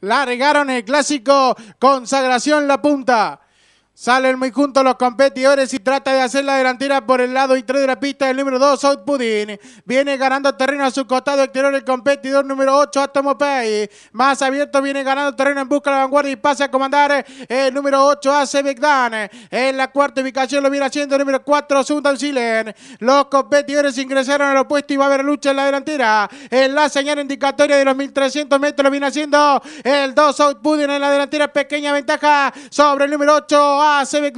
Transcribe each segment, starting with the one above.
Largaron el clásico. Consagración la punta. Salen muy juntos los competidores y trata de hacer la delantera por el lado y de la pista el número 2, South Pudding. Viene ganando terreno a su costado exterior el competidor número 8, Atomo Más abierto viene ganando terreno en busca de la vanguardia y pasa a comandar el número 8, hace Big En la cuarta ubicación lo viene haciendo el número 4, Sundan Silen. Los competidores ingresaron al opuesto y va a haber lucha en la delantera. En la señal indicatoria de los 1300 metros lo viene haciendo el 2, South Pudding en la delantera. Pequeña ventaja sobre el número 8, hace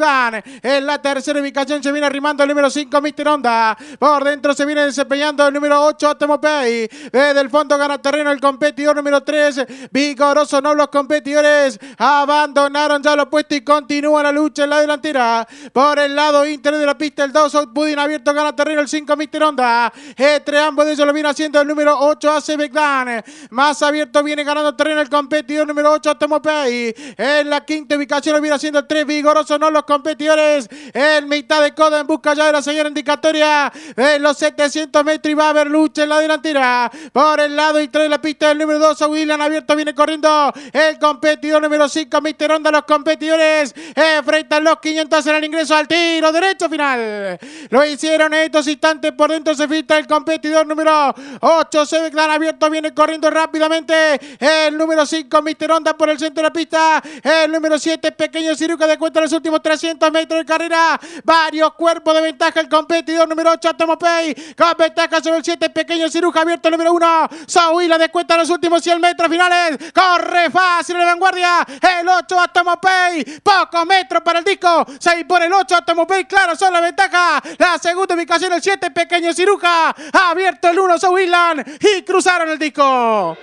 En la tercera ubicación se viene arrimando el número 5, Mister Onda. Por dentro se viene desempeñando el número 8, Atomo Desde el fondo gana terreno el competidor número 3, Vigoroso. No los competidores abandonaron ya lo puesto y continúa la lucha en la delantera. Por el lado interior de la pista, el 2, Pudin, abierto gana terreno el 5, Mister Onda. Entre ambos de ellos lo viene haciendo el número 8, hace Más abierto viene ganando terreno el competidor número 8, Atomo En la quinta ubicación lo viene haciendo el 3, Vigoroso son los competidores en mitad de coda en busca ya de la señora indicatoria en los 700 metros y va a haber lucha en la delantera por el lado y trae la pista el número 2 William Abierto viene corriendo el competidor número 5 Mister Onda los competidores enfrentan los 500 en el ingreso al tiro derecho final lo hicieron en estos instantes por dentro se filtra el competidor número 8 se ve abierto viene corriendo rápidamente el número 5 Mister Onda por el centro de la pista el número 7 Pequeño Ciruca de cuenta los últimos 300 metros de carrera. Varios cuerpos de ventaja. El competidor número 8, Pei, Con ventaja sobre el 7, pequeño ciruja abierto número 1. Saúl la descuenta los últimos 100 metros finales. Corre fácil en la vanguardia. El 8, Atomopey. Pocos metros para el disco. 6 por el 8, Atomopey. Claro, son la ventaja. La segunda ubicación, el 7, pequeño ciruja. Abierto el 1, Saúl y cruzaron el disco.